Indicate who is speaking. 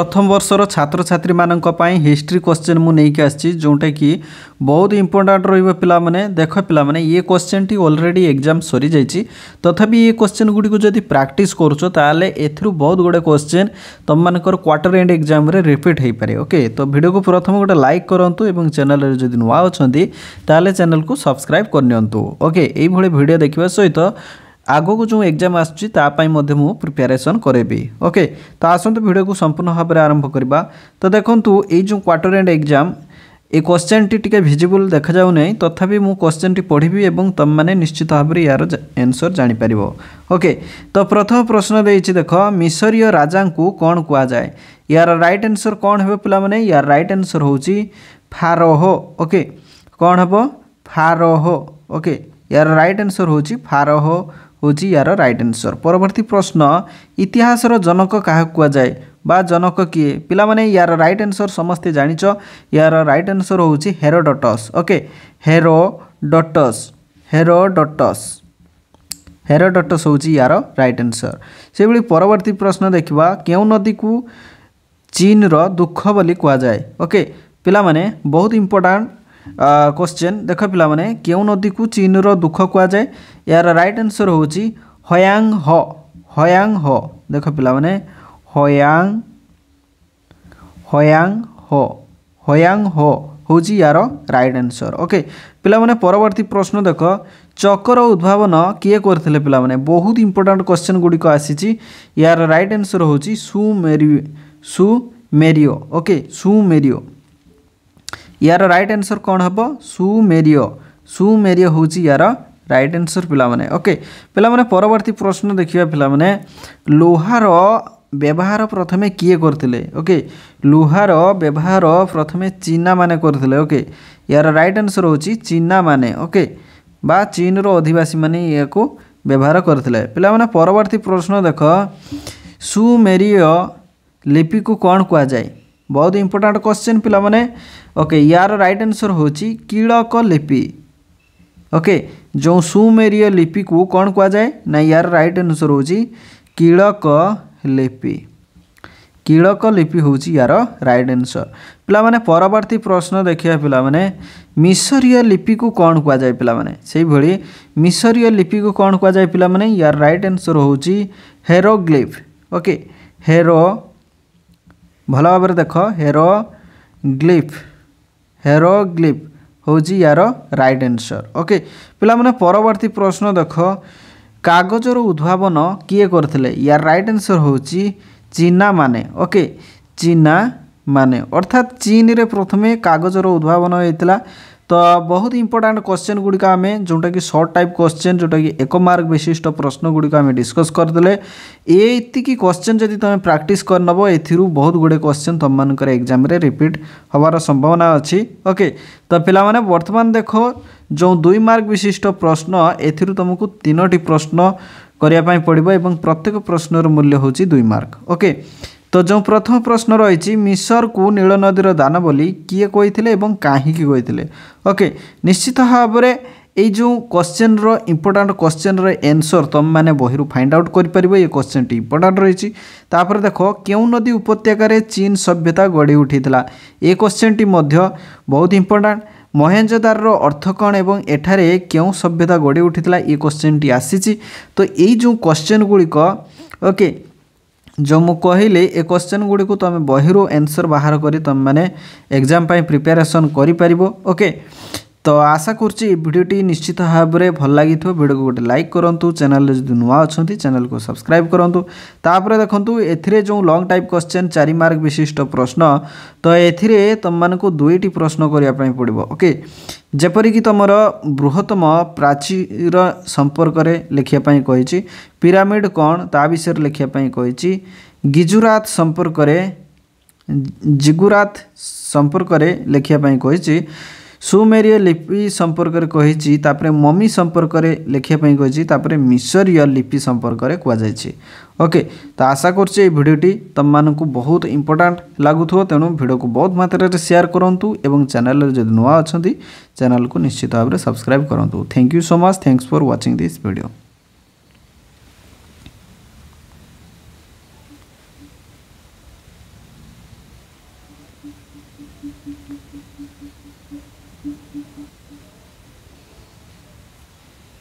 Speaker 1: प्रथम वर्षर छात्र छात्री मैं हिस्ट्री क्वेश्चन मुझे आसी जोटा कि बहुत इंपोर्टाट रहा देख पाने ये क्वेश्चन टी अलरेडी एग्जाम सरी जा तथापि ये क्वेश्चन गुड़ी जब प्राक्ट करुच ताल एथु बहुत गुड़े क्वेश्चन तुम मानकर क्वार्टर एंड एग्जाम रिपीट हो पारे ओके तो भिडियो को प्रथम गोटे लाइक करूँ चेल नुआ अच्छा ताल चेल को सब्सक्राइब करनी ओके ये भिडियो देखा सहित ଆଗକୁ ଯେଉଁ ଏକ୍ଜାମ୍ ଆସୁଛି ତା ପାଇଁ ମଧ୍ୟ ମୁଁ ପ୍ରିପାରେସନ୍ କରେଇବି ଓକେ ତ ଆସନ୍ତୁ ଭିଡ଼ିଓକୁ ସମ୍ପୂର୍ଣ୍ଣ ଭାବରେ ଆରମ୍ଭ କରିବା ତ ଦେଖନ୍ତୁ ଏଇ ଯେଉଁ କ୍ୱାର୍ଟର ଏଣ୍ଡ ଏକ୍ଜାମ୍ এই কোশ্চেনটি টিকে ভিজিবল দেখা যাও না তথাপি মু কোশ্চেনটি পড়িবি এবং তোমাদের নিশ্চিত ভাবে ইয়ার এনসর জাঁপার ওকে তো প্রথম প্রশ্ন দিয়েছি দেখ মিশরীয় রাজাঙ্কু কণ কুযায় ইয়ার রাইট আনসর কণ হবে পিলা মানে ইয়ার রাইট আনসর হচ্ছে ফারোহ ওকে কণ হব ফারোহ ওকে ইয়ার রাইট আনসর হচ্ছে ফারোহ ହେଉଛି ଏହାର ରାଇଟ୍ ଆନ୍ସର୍ ପରବର୍ତ୍ତୀ ପ୍ରଶ୍ନ ଇତିହାସର ଜନକ କାହାକୁ କୁହାଯାଏ ବା ଜନକ କିଏ ପିଲାମାନେ ଏହାର ରାଇଟ୍ ଆନ୍ସର୍ ସମସ୍ତେ ଜାଣିଛ ଏହାର ରାଇଟ୍ ଆନ୍ସର୍ ହେଉଛି ହେରୋଡଟସ୍ ଓକେ ହେରୋଡଟସ୍ ହେରୋଡଟସ୍ ହେରୋଡଟସ୍ ହେଉଛି ଏହାର ରାଇଟ୍ ଆନ୍ସର୍ ସେଭଳି ପରବର୍ତ୍ତୀ ପ୍ରଶ୍ନ ଦେଖିବା କେଉଁ ନଦୀକୁ ଚୀନ୍ର ଦୁଃଖ ବୋଲି କୁହାଯାଏ ଓକେ ପିଲାମାନେ ବହୁତ ଇମ୍ପୋର୍ଟାଣ୍ଟ क्वेश्चन देख पाने के नदी को चीन रुख कहुए यार रईट आंसर हूँ हयांग ह हयांग ह देख पाने हयांग हयांग ह हयांग ह हूँ यार रईट आंसर ओके पाने परवर्त प्रश्न देख चकर उद्भावन किए करते पाने बहुत इंपोर्टां क्वेश्चन गुड़िक आसी यार रईट आंसर हूँ सुमेरियो सुमेरियो ओके सुमेरियो ইয়ার রাইট আনসর কোণ হব সুমেরিয় সুমেরিয় হচ্ছে ইয়ার রাইট আনসর পিলামানে ওকে পিলামানে পরবর্তী প্রশ্ন দেখিবা পিলামানে লোহার ব্যবহার প্রথমে কিয়ে করলে ওকে লোহার ব্যবহার প্রথমে চীনা মানে করলে ওকে ইয়ার রাইট আনসর হচ্ছে চীনা মানে ওকে বা চীনর অধিবাসী মানে ইয়াকু ব্যবহার করলে পিলামানে পরবর্তী প্রশ্ন দেখ সুমেরিয় লিপিকু কোণ কুযায় ବହୁତ ଇମ୍ପୋର୍ଟାଣ୍ଟ କ୍ୱେଶ୍ଚିନ୍ ପିଲାମାନେ ଓକେ ୟାର ରାଇଟ୍ ଆନ୍ସର୍ ହେଉଛି କିଳକ ଲିପି ଓକେ ଯେଉଁ ସୁମେରୀୟ ଲିପିକୁ କ'ଣ କୁହାଯାଏ ନା ୟାର ରାଇଟ୍ ଆନ୍ସର୍ ହେଉଛି କିଳକ ଲିପି କିଳକ ଲିପି ହେଉଛି ୟାର ରାଇଟ୍ ଆନ୍ସର୍ ପିଲାମାନେ ପରବର୍ତ୍ତୀ ପ୍ରଶ୍ନ ଦେଖିବା ପିଲାମାନେ ମିଶରୀୟ ଲିପିକୁ କ'ଣ କୁହାଯାଏ ପିଲାମାନେ ସେଇଭଳି ମିଶରୀୟ ଲିପିକୁ କ'ଣ କୁହାଯାଏ ପିଲାମାନେ ୟାର ରାଇଟ୍ ଆନ୍ସର୍ ହେଉଛି ହେରୋଗ୍ଲିଫ୍ ଓକେ ହେରୋ ଭଲ ଭାବରେ ଦେଖ ହେରୋଗ୍ଲିଫ୍ ହେରୋଗ୍ଲିଫ୍ ହେଉଛି ୟାର ରାଇଟ୍ ଆନ୍ସର୍ ଓକେ ପିଲାମାନେ ପରବର୍ତ୍ତୀ ପ୍ରଶ୍ନ ଦେଖ କାଗଜର ଉଦ୍ଭାବନ କିଏ କରିଥିଲେ ୟାର ରାଇଟ୍ ଆନ୍ସର୍ ହେଉଛି ଚୀନାମାନେ ଓକେ ଚୀନା ମାନେ ଅର୍ଥାତ୍ ଚୀନରେ ପ୍ରଥମେ କାଗଜର ଉଦ୍ଭାବନ ହୋଇଥିଲା तो बहुत इंपोर्टाट क्वेश्चन गुड़िक आम जोटा कि सर्ट टाइप क्वेश्चन जोटा कि एक मार्क विशिष्ट प्रश्न गुड़िक आम डिस्कस करदे ये क्वेश्चन जदि तुम प्राक्ट कर नब ए बहुत गुड़े क्वेश्चन तुम मानकर एग्जाम रिपीट हबार संभावना अच्छी ओके तो पे बर्तमान देख जो दुई मार्क विशिष्ट प्रश्न एथु तुमको तीनो प्रश्न करने पड़ो और प्रत्येक प्रश्नर मूल्य हूँ दुई मार्क ओके ତ ଯେଉଁ ପ୍ରଥମ ପ୍ରଶ୍ନ ରହିଛି ମିଶରକୁ ନୀଳ ନଦୀର ଦାନ ବୋଲି କିଏ କହିଥିଲେ ଏବଂ କାହିଁକି କହିଥିଲେ ଓକେ ନିଶ୍ଚିତ ଭାବରେ ଏଇ ଯେଉଁ କ୍ୱଶ୍ଚେନ୍ର ଇମ୍ପୋର୍ଟାଣ୍ଟ କ୍ୱଶ୍ଚେନ୍ର ଏନ୍ସର୍ ତୁମେମାନେ ବହିରୁ ଫାଇଣ୍ଡ ଆଉଟ୍ କରିପାରିବ ଏ କ୍ୱଶ୍ଚେନ୍ଟି ଇମ୍ପୋର୍ଟାଣ୍ଟ ରହିଛି ତାପରେ ଦେଖ କେଉଁ ନଦୀ ଉପତ୍ୟକାରେ ଚୀନ୍ ସଭ୍ୟତା ଗଢ଼ି ଉଠିଥିଲା ଏ କ୍ୱଶ୍ଚେନ୍ଟି ମଧ୍ୟ ବହୁତ ଇମ୍ପୋର୍ଟାଣ୍ଟ ମହେଞ୍ଜଦାରର ଅର୍ଥ କ'ଣ ଏବଂ ଏଠାରେ କେଉଁ ସଭ୍ୟତା ଗଢ଼ି ଉଠିଥିଲା ଏ କ୍ୱଶ୍ଚେନ୍ଟି ଆସିଛି ତ ଏଇ ଯେଉଁ କ୍ୱଶ୍ଚେନ୍ ଗୁଡ଼ିକ ଓକେ जो ମୁଁ କହିଲି ଏ କ୍ୱେଶ୍ଚନ୍ ଗୁଡ଼ିକୁ ତୁମେ ବହିରୁ ଏନ୍ସର୍ ବାହାର କରି ତୁମେମାନେ ଏକ୍ଜାମ୍ ପାଇଁ ପ୍ରିପାରେସନ୍ କରିପାରିବ ଓକେ त आशाकु भिडियो निश्चित भावर चैनल भिडियोको गटे ल्याकु चैनल को सब्सक्राइब गरौँ जो लङ टाइप क्वेश्चन चार मार्क विशिष्ट प्रश्न त एम म दुईटी प्रश्नको पर्ड ओके जपरिक त मृहत्तम प्राचीर सम्पर्क लेख्दापि पिरामिड कन् ता विषय लेखेको गिजुराथ सम्पर्क जिगुराथ सम्पर्क लेखेको ସୁମେରୀୟ ଲିପି ସମ୍ପର୍କରେ କହିଛି ତାପରେ ମମି ସମ୍ପର୍କରେ ଲେଖିବା ପାଇଁ କହିଛି ତାପରେ ମିଶରୀୟ ଲିପି ସମ୍ପର୍କରେ କୁହାଯାଇଛି ଓକେ ତ ଆଶା କରୁଛି ଏଇ ଭିଡ଼ିଓଟି ତୁମମାନଙ୍କୁ ବହୁତ ଇମ୍ପୋର୍ଟାଣ୍ଟ ଲାଗୁଥିବ ତେଣୁ ଭିଡ଼ିଓକୁ ବହୁତ ମାତ୍ରାରେ ସେୟାର କରନ୍ତୁ ଏବଂ ଚ୍ୟାନେଲରେ ଯଦି ନୂଆ ଅଛନ୍ତି ଚ୍ୟାନେଲକୁ ନିଶ୍ଚିତ ଭାବରେ ସବସ୍କ୍ରାଇବ୍ କରନ୍ତୁ thank you so much thanks for watching this video Thank you.